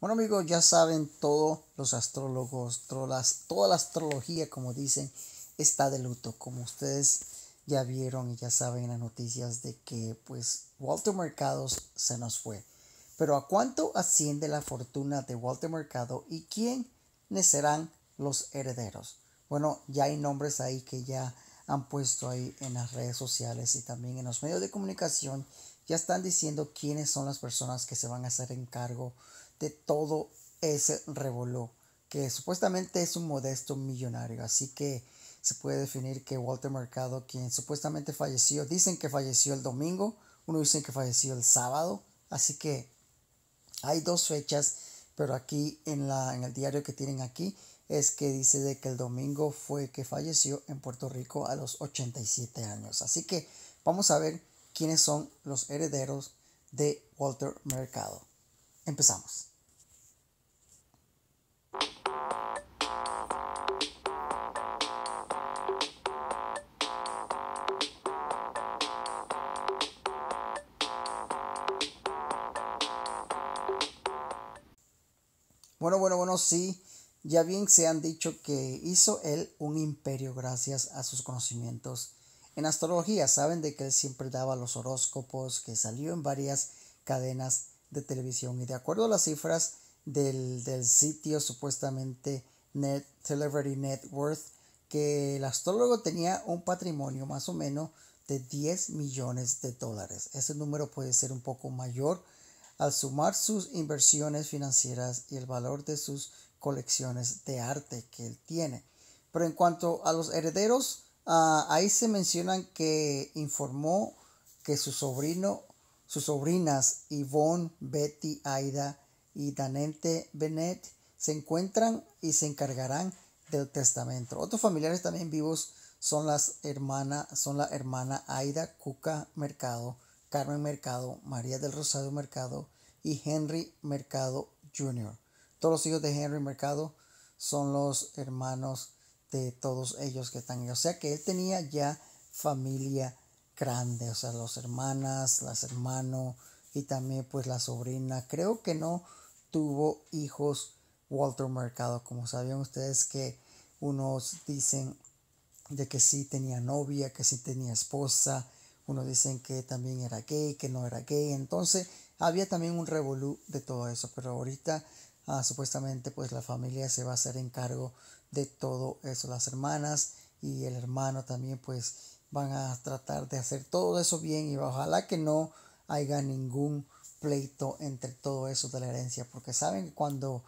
Bueno amigos, ya saben, todos los astrólogos, toda la astrología, como dicen, está de luto. Como ustedes ya vieron y ya saben las noticias de que pues Walter Mercados se nos fue. Pero ¿a cuánto asciende la fortuna de Walter Mercado y quiénes serán los herederos? Bueno, ya hay nombres ahí que ya han puesto ahí en las redes sociales y también en los medios de comunicación. Ya están diciendo quiénes son las personas que se van a hacer encargo de todo ese revoló, que supuestamente es un modesto millonario. Así que se puede definir que Walter Mercado, quien supuestamente falleció, dicen que falleció el domingo, uno dicen que falleció el sábado. Así que hay dos fechas, pero aquí en, la, en el diario que tienen aquí es que dice de que el domingo fue que falleció en Puerto Rico a los 87 años. Así que vamos a ver quiénes son los herederos de Walter Mercado. Empezamos. Bueno, bueno, bueno, sí. Ya bien se han dicho que hizo él un imperio gracias a sus conocimientos en astrología. Saben de que él siempre daba los horóscopos, que salió en varias cadenas de televisión. Y de acuerdo a las cifras del, sitio supuestamente Net, Celebrity Net Worth, que el astrólogo tenía un patrimonio más o menos de 10 millones de dólares. Ese número puede ser un poco mayor al sumar sus inversiones financieras y el valor de sus colecciones de arte que él tiene. Pero en cuanto a los herederos, ah, ahí se mencionan que informó que su sobrino sus sobrinas Yvonne, Betty, Aida y Danente Bennett se encuentran y se encargarán del testamento. Otros familiares también vivos son las hermanas, son la hermana Aida Cuca Mercado, Carmen Mercado, María del Rosario Mercado y Henry Mercado Jr. Todos los hijos de Henry Mercado son los hermanos de todos ellos que están. O sea que él tenía ya familia grande, o sea, las hermanas, las hermanos y también pues la sobrina. Creo que no tuvo hijos Walter Mercado, como sabían ustedes que unos dicen de que sí tenía novia, que sí tenía esposa, unos dicen que también era gay, que no era gay, entonces había también un revolú de todo eso, pero ahorita ah, supuestamente pues la familia se va a hacer encargo de todo eso, las hermanas y el hermano también pues van a tratar de hacer todo eso bien y ojalá que no haya ningún pleito entre todo eso de la herencia, porque saben que cuando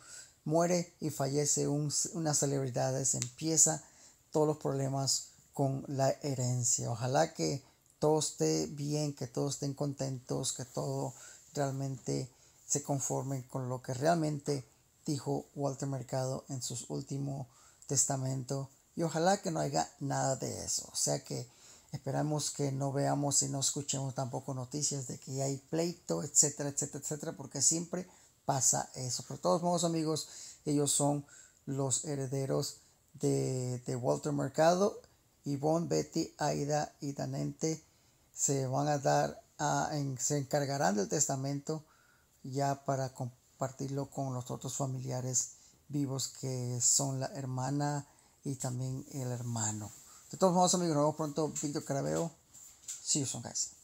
muere y fallece un, celebridad celebridades empieza todos los problemas con la herencia. Ojalá que todo esté bien, que todos estén contentos, que todo realmente se conforme con lo que realmente dijo Walter Mercado en su último testamento y ojalá que no haya nada de eso. O sea que Esperamos que no veamos y no escuchemos tampoco noticias de que hay pleito, etcétera, etcétera, etcétera, porque siempre pasa eso. Por todos modos, amigos, ellos son los herederos de, de Walter Mercado. Yvonne, Betty, Aida y Danente se van a dar, a, se encargarán del testamento ya para compartirlo con los otros familiares vivos que son la hermana y también el hermano. De todos modos, amigos, nos vemos pronto. Víctor Carabeo. See you soon, guys.